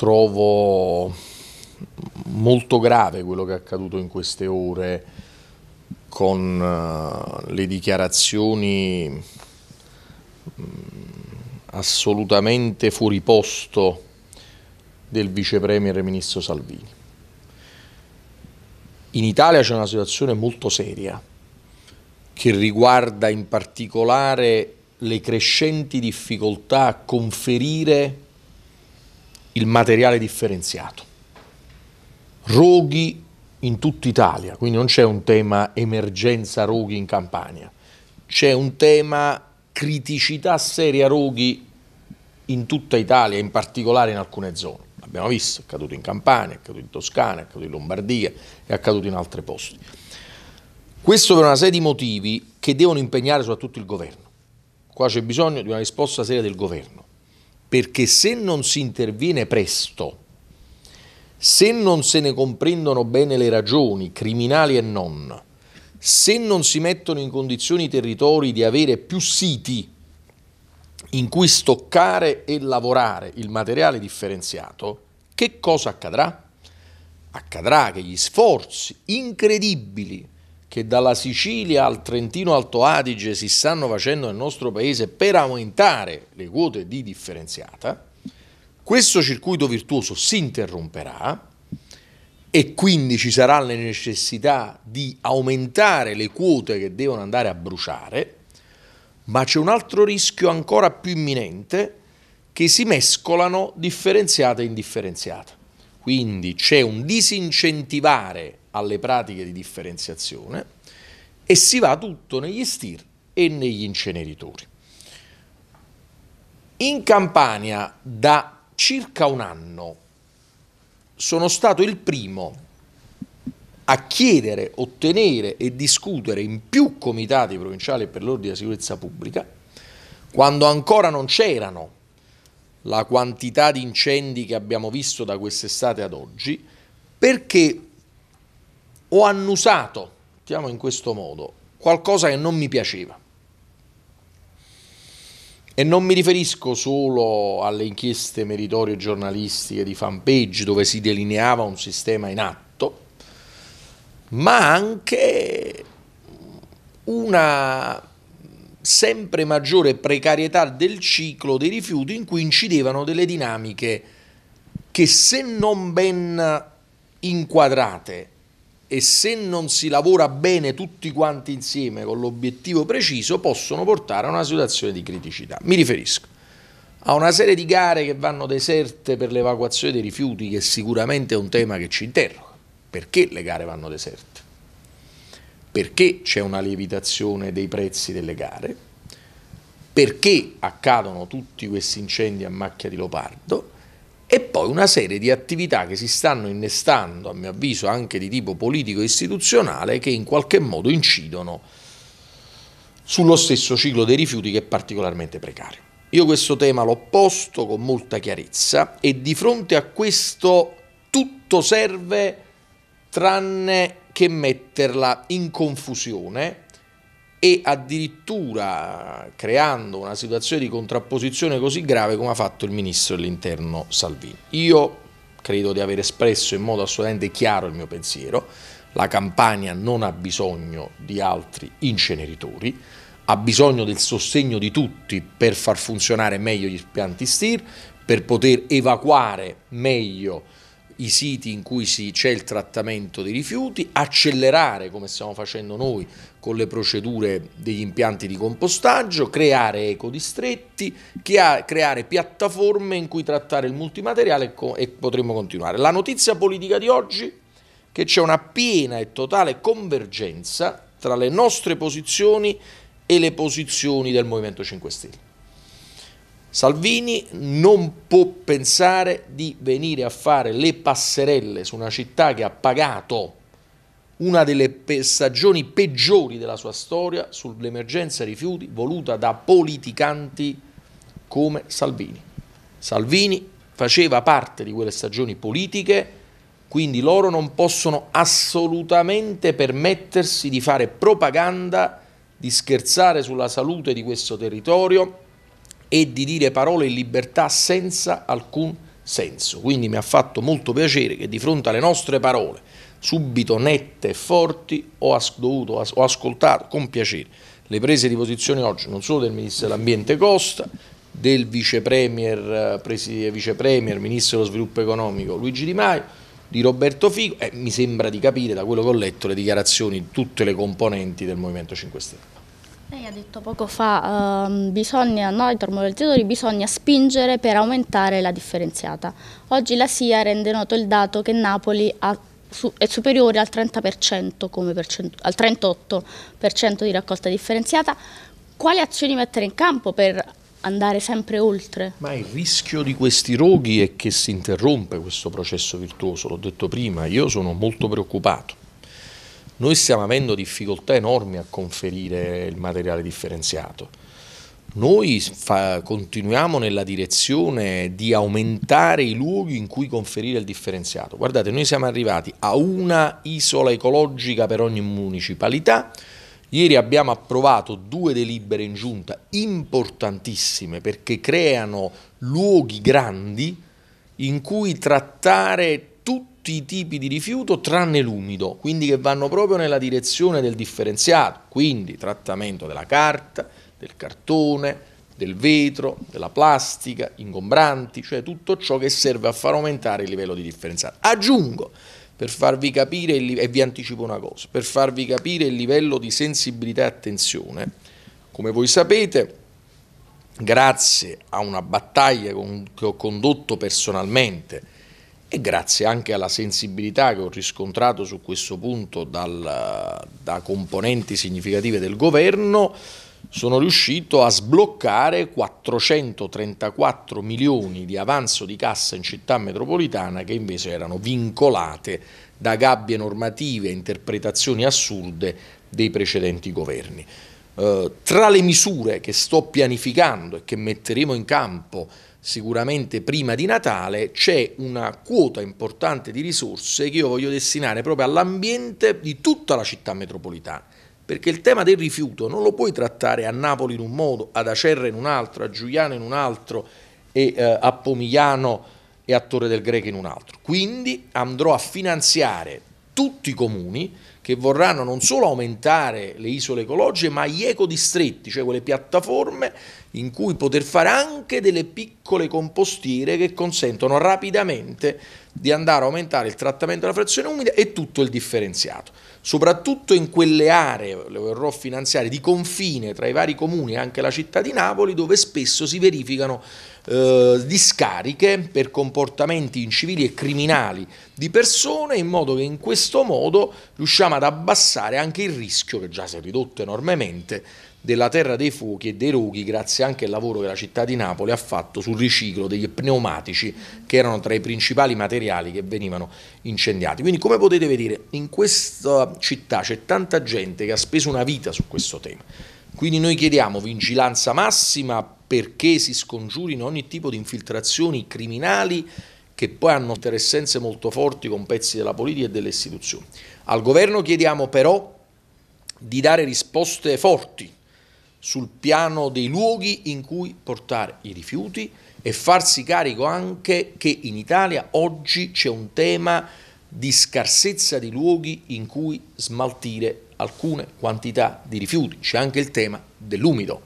trovo molto grave quello che è accaduto in queste ore con eh, le dichiarazioni mm, assolutamente fuori posto del vicepremier e ministro Salvini. In Italia c'è una situazione molto seria che riguarda in particolare le crescenti difficoltà a conferire il materiale differenziato. Roghi in tutta Italia, quindi non c'è un tema emergenza roghi in Campania, c'è un tema criticità seria roghi in tutta Italia, in particolare in alcune zone. L'abbiamo visto, è accaduto in Campania, è accaduto in Toscana, è accaduto in Lombardia, è accaduto in altri posti. Questo per una serie di motivi che devono impegnare soprattutto il governo. Qua c'è bisogno di una risposta seria del governo perché se non si interviene presto, se non se ne comprendono bene le ragioni, criminali e non, se non si mettono in condizioni i territori di avere più siti in cui stoccare e lavorare il materiale differenziato, che cosa accadrà? Accadrà che gli sforzi incredibili che dalla Sicilia al Trentino Alto Adige si stanno facendo nel nostro paese per aumentare le quote di differenziata, questo circuito virtuoso si interromperà e quindi ci sarà la necessità di aumentare le quote che devono andare a bruciare, ma c'è un altro rischio ancora più imminente che si mescolano differenziata e indifferenziata. Quindi c'è un disincentivare alle pratiche di differenziazione e si va tutto negli STIR e negli inceneritori. In Campania da circa un anno sono stato il primo a chiedere, ottenere e discutere in più comitati provinciali per l'ordine della sicurezza pubblica, quando ancora non c'erano la quantità di incendi che abbiamo visto da quest'estate ad oggi, perché ho annusato, diciamo in questo modo, qualcosa che non mi piaceva. E non mi riferisco solo alle inchieste meritorie giornalistiche di fanpage dove si delineava un sistema in atto, ma anche una sempre maggiore precarietà del ciclo dei rifiuti in cui incidevano delle dinamiche che se non ben inquadrate e se non si lavora bene tutti quanti insieme con l'obiettivo preciso possono portare a una situazione di criticità. Mi riferisco a una serie di gare che vanno deserte per l'evacuazione dei rifiuti che sicuramente è un tema che ci interroga. Perché le gare vanno deserte? perché c'è una lievitazione dei prezzi delle gare, perché accadono tutti questi incendi a macchia di leopardo e poi una serie di attività che si stanno innestando, a mio avviso anche di tipo politico-istituzionale, e che in qualche modo incidono sullo stesso ciclo dei rifiuti che è particolarmente precario. Io questo tema l'ho posto con molta chiarezza e di fronte a questo tutto serve tranne che metterla in confusione e addirittura creando una situazione di contrapposizione così grave come ha fatto il ministro dell'interno Salvini. Io credo di aver espresso in modo assolutamente chiaro il mio pensiero, la Campania non ha bisogno di altri inceneritori, ha bisogno del sostegno di tutti per far funzionare meglio gli impianti STIR, per poter evacuare meglio i siti in cui c'è il trattamento dei rifiuti, accelerare come stiamo facendo noi con le procedure degli impianti di compostaggio, creare ecodistretti, creare piattaforme in cui trattare il multimateriale e potremo continuare. La notizia politica di oggi è che c'è una piena e totale convergenza tra le nostre posizioni e le posizioni del Movimento 5 Stelle. Salvini non può pensare di venire a fare le passerelle su una città che ha pagato una delle stagioni peggiori della sua storia sull'emergenza rifiuti voluta da politicanti come Salvini. Salvini faceva parte di quelle stagioni politiche, quindi loro non possono assolutamente permettersi di fare propaganda, di scherzare sulla salute di questo territorio e di dire parole in libertà senza alcun senso. Quindi mi ha fatto molto piacere che di fronte alle nostre parole, subito nette e forti, ho, as- dovuto, as- ho ascoltato con piacere le prese di posizione oggi non solo del Ministro dell'Ambiente Costa, del Vice Premier, eh, Vice Premier Ministro dello Sviluppo Economico Luigi Di Maio, di Roberto Figo, e eh, mi sembra di capire da quello che ho letto le dichiarazioni di tutte le componenti del Movimento 5 Stelle. Lei ha detto poco fa ehm, bisogna, noi termovalorizzatori bisogna spingere per aumentare la differenziata. Oggi la SIA rende noto il dato che Napoli ha, su, è superiore al 30% percento, al 38% di raccolta differenziata. Quali azioni mettere in campo per andare sempre oltre? Ma il rischio di questi roghi è che si interrompe questo processo virtuoso, l'ho detto prima, io sono molto preoccupato noi stiamo avendo difficoltà enormi a conferire il materiale differenziato. Noi fa, continuiamo nella direzione di aumentare i luoghi in cui conferire il differenziato. Guardate, noi siamo arrivati a una isola ecologica per ogni municipalità, Ieri abbiamo approvato due delibere in giunta importantissime perché creano luoghi grandi in cui trattare tutti i tipi di rifiuto tranne l'umido, quindi che vanno proprio nella direzione del differenziato, quindi trattamento della carta, del cartone, del vetro, della plastica, ingombranti, cioè tutto ciò che serve a far aumentare il livello di differenziato. Aggiungo, per farvi capire, e vi anticipo una cosa, per farvi capire il livello di sensibilità e attenzione, come voi sapete, grazie a una battaglia che ho condotto personalmente, e grazie anche alla sensibilità che ho riscontrato su questo punto dal, da componenti significative del governo, sono riuscito a sbloccare 434 milioni di avanzo di cassa in città metropolitana che invece erano vincolate da gabbie normative e interpretazioni assurde dei precedenti governi. Eh, tra le misure che sto pianificando e che metteremo in campo sicuramente prima di Natale, c'è una quota importante di risorse che io voglio destinare proprio all'ambiente di tutta la città metropolitana, perché il tema del rifiuto non lo puoi trattare a Napoli in un modo, ad Acerra in un altro, a Giuliano in un altro e eh, a Pomigliano e a Torre del Greco in un altro. Quindi andrò a finanziare tutti i comuni che vorranno non solo aumentare le isole ecologiche, ma gli ecodistretti, cioè quelle piattaforme in cui poter fare anche delle piccole compostiere che consentono rapidamente di andare a aumentare il trattamento della frazione umida e tutto il differenziato. Soprattutto in quelle aree, le vorrò finanziare, di confine tra i vari comuni e anche la città di Napoli, dove spesso si verificano eh, discariche per comportamenti incivili e criminali di persone, in modo che in questo modo riusciamo ad abbassare anche il rischio, che già si è ridotto enormemente, della terra dei fuochi e dei roghi grazie anche al lavoro che la città di Napoli ha fatto sul riciclo degli pneumatici che erano tra i principali materiali che venivano incendiati. Quindi come potete vedere in questa città c'è tanta gente che ha speso una vita su questo tema. Quindi noi chiediamo vigilanza massima perché si scongiurino ogni tipo di infiltrazioni criminali che poi hanno interessenze molto forti con pezzi della politica e delle istituzioni. Al governo chiediamo però di dare risposte forti sul piano dei luoghi in cui portare i rifiuti e farsi carico anche che in Italia oggi c'è un tema di scarsezza di luoghi in cui smaltire alcune quantità di rifiuti. C'è anche il tema dell'umido,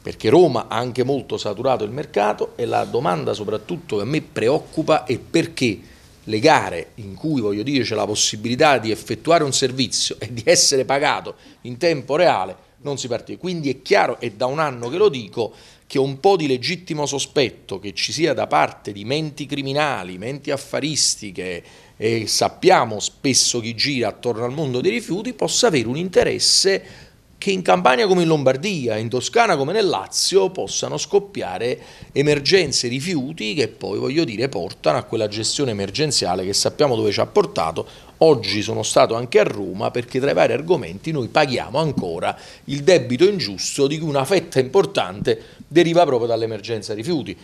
perché Roma ha anche molto saturato il mercato e la domanda soprattutto che a me preoccupa è perché le gare in cui voglio dire c'è la possibilità di effettuare un servizio e di essere pagato in tempo reale non si partì. Quindi è chiaro, è da un anno che lo dico, che un po' di legittimo sospetto che ci sia da parte di menti criminali, menti affaristiche, e sappiamo spesso chi gira attorno al mondo dei rifiuti, possa avere un interesse che in Campania come in Lombardia, in Toscana come nel Lazio possano scoppiare emergenze rifiuti che poi voglio dire portano a quella gestione emergenziale che sappiamo dove ci ha portato, Oggi sono stato anche a Roma perché tra i vari argomenti noi paghiamo ancora il debito ingiusto di cui una fetta importante deriva proprio dall'emergenza rifiuti.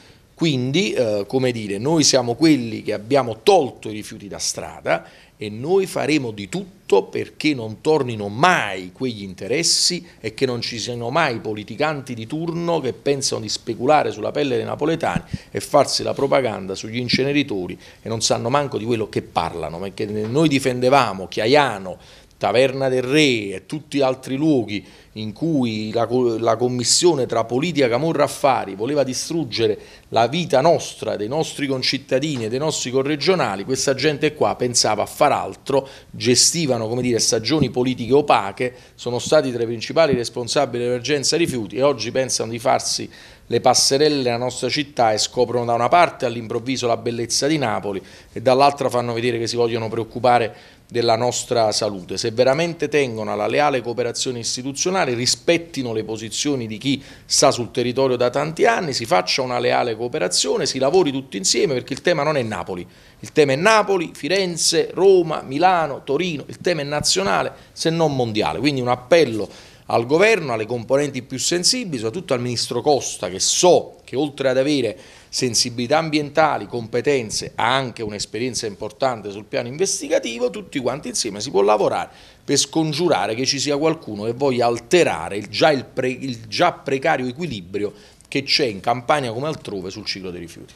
Quindi, eh, come dire, noi siamo quelli che abbiamo tolto i rifiuti da strada e noi faremo di tutto perché non tornino mai quegli interessi e che non ci siano mai politicanti di turno che pensano di speculare sulla pelle dei napoletani e farsi la propaganda sugli inceneritori e non sanno manco di quello che parlano, perché noi difendevamo Chiaiano Taverna del Re e tutti gli altri luoghi in cui la, la commissione tra politica, camorra, affari voleva distruggere la vita nostra, dei nostri concittadini e dei nostri corregionali, questa gente qua pensava a far altro, gestivano come dire, stagioni politiche opache, sono stati tra i principali responsabili dell'emergenza rifiuti e oggi pensano di farsi le passerelle della nostra città e scoprono da una parte all'improvviso la bellezza di Napoli e dall'altra fanno vedere che si vogliono preoccupare della nostra salute. Se veramente tengono alla leale cooperazione istituzionale, rispettino le posizioni di chi sta sul territorio da tanti anni, si faccia una leale cooperazione, si lavori tutti insieme perché il tema non è Napoli, il tema è Napoli, Firenze, Roma, Milano, Torino, il tema è nazionale se non mondiale. Quindi un appello al governo, alle componenti più sensibili, soprattutto al ministro Costa che so che oltre ad avere sensibilità ambientali, competenze, ha anche un'esperienza importante sul piano investigativo, tutti quanti insieme si può lavorare per scongiurare che ci sia qualcuno che voglia alterare il già, il pre, il già precario equilibrio che c'è in Campania come altrove sul ciclo dei rifiuti.